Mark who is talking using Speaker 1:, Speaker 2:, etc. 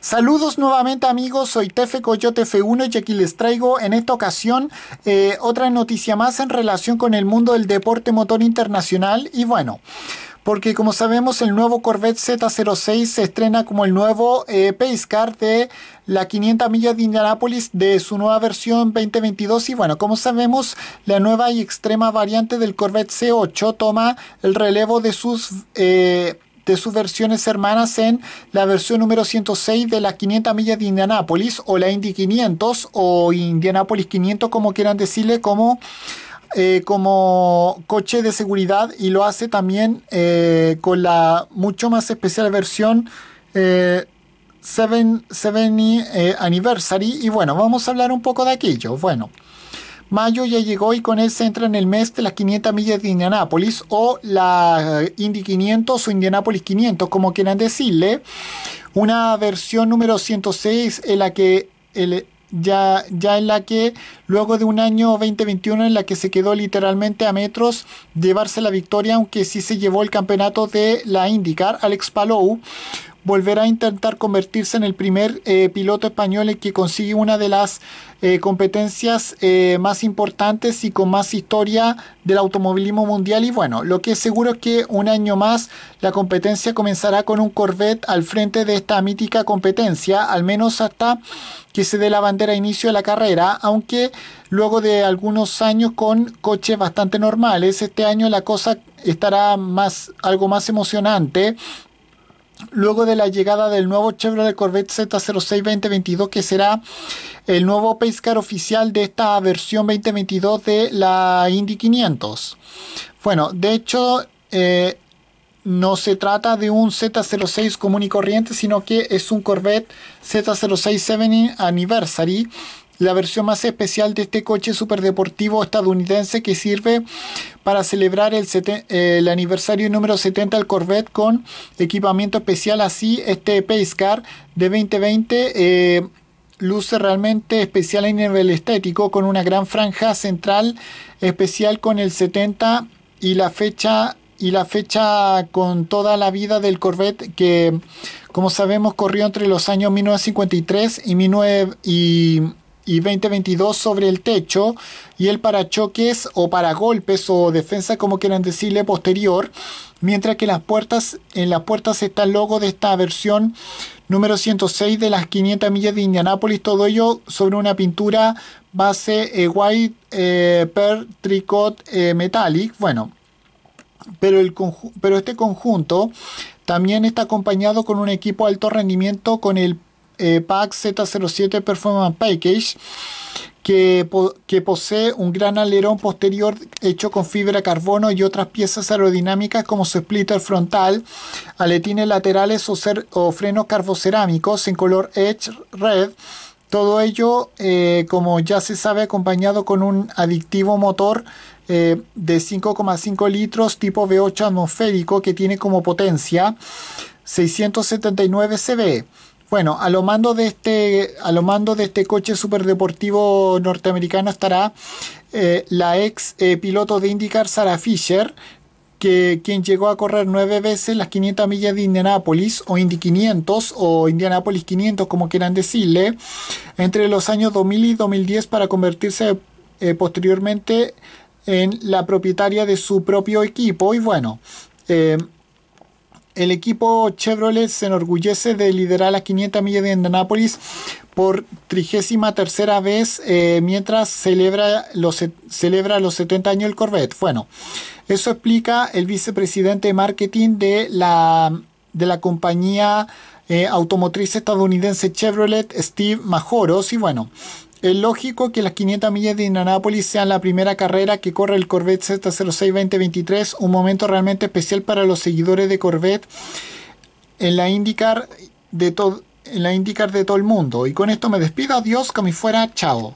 Speaker 1: Saludos nuevamente amigos, soy Tefe Coyote F1 y aquí les traigo en esta ocasión eh, otra noticia más en relación con el mundo del deporte motor internacional y bueno porque como sabemos el nuevo Corvette Z06 se estrena como el nuevo eh, pace car de la 500 millas de Indianapolis de su nueva versión 2022 y bueno, como sabemos la nueva y extrema variante del Corvette C8 toma el relevo de sus... Eh, de sus versiones hermanas en la versión número 106 de las 500 millas de Indianápolis o la Indy 500 o Indianápolis 500 como quieran decirle como eh, como coche de seguridad y lo hace también eh, con la mucho más especial versión eh, eh, Anniversary y bueno vamos a hablar un poco de aquello bueno Mayo ya llegó y con él se entra en el mes de las 500 millas de Indianápolis o la Indy 500 o Indianápolis 500, como quieran decirle. Una versión número 106 en la que... ya, ya en la que luego de un año 2021 en la que se quedó literalmente a metros llevarse la victoria, aunque sí se llevó el campeonato de la IndyCar, Alex Palou, volverá a intentar convertirse en el primer eh, piloto español que consigue una de las eh, competencias eh, más importantes y con más historia del automovilismo mundial. Y bueno, lo que es seguro es que un año más la competencia comenzará con un Corvette al frente de esta mítica competencia, al menos hasta que se dé la bandera a inicio de la carrera, aunque luego de algunos años con coches bastante normales, este año la cosa estará más algo más emocionante luego de la llegada del nuevo Chevrolet Corvette Z06 2022 que será el nuevo Car oficial de esta versión 2022 de la Indy 500. Bueno, de hecho eh, no se trata de un Z06 común y corriente, sino que es un Corvette Z06 7 Anniversary la versión más especial de este coche superdeportivo estadounidense que sirve para celebrar el, aniversario número 70 del Corvette con equipamiento especial. Así, este Pace Car de 2020 eh, luce realmente especial a nivel estético, con una gran franja central especial con el 70 y la fecha y la fecha con toda la vida del Corvette que, como sabemos, corrió entre los años 1953 y 19... Y y 2022 sobre el techo y el parachoques o para golpes o defensa, como quieran decirle, posterior, mientras que las puertas, en las puertas está el logo de esta versión número 106 de las 500 millas de Indianápolis, todo ello sobre una pintura base eh, white eh, per tricot eh, metallic, bueno, pero, el, pero este conjunto también está acompañado con un equipo alto rendimiento con el eh, Pack Z07 Performance Package que, posee un gran alerón posterior hecho con fibra carbono y otras piezas aerodinámicas como su splitter frontal, aletines laterales o, frenos carbocerámicos en color Edge Red. Todo ello, eh, como ya se sabe, acompañado con un adictivo motor eh, de 5,5 litros tipo V8 atmosférico que tiene como potencia 679 CV bueno, a lo mando de este, a lo mando de este coche superdeportivo norteamericano estará eh, la ex eh, piloto de IndyCar Sarah Fisher, que, quien llegó a correr nueve veces las 500 millas de Indianápolis, o Indy 500, o Indianápolis 500, como quieran decirle, entre los años 2000 y 2010 para convertirse eh, posteriormente en la propietaria de su propio equipo. Y bueno, el equipo Chevrolet se enorgullece de liderar las 500 millas de Indianápolis por trigésima tercera vez eh, mientras celebra los, celebra los 70 años del Corvette. Bueno, eso explica el vicepresidente de marketing de la, de la compañía eh, automotriz estadounidense Chevrolet, Steve Majoros. Y bueno, es lógico que las 500 millas de Indianápolis sean la primera carrera que corre el Corvette Z06 2023, un momento realmente especial para los seguidores de Corvette en la IndyCar de, en la de todo el mundo. Y con esto me despido, adiós, como fuera, chao.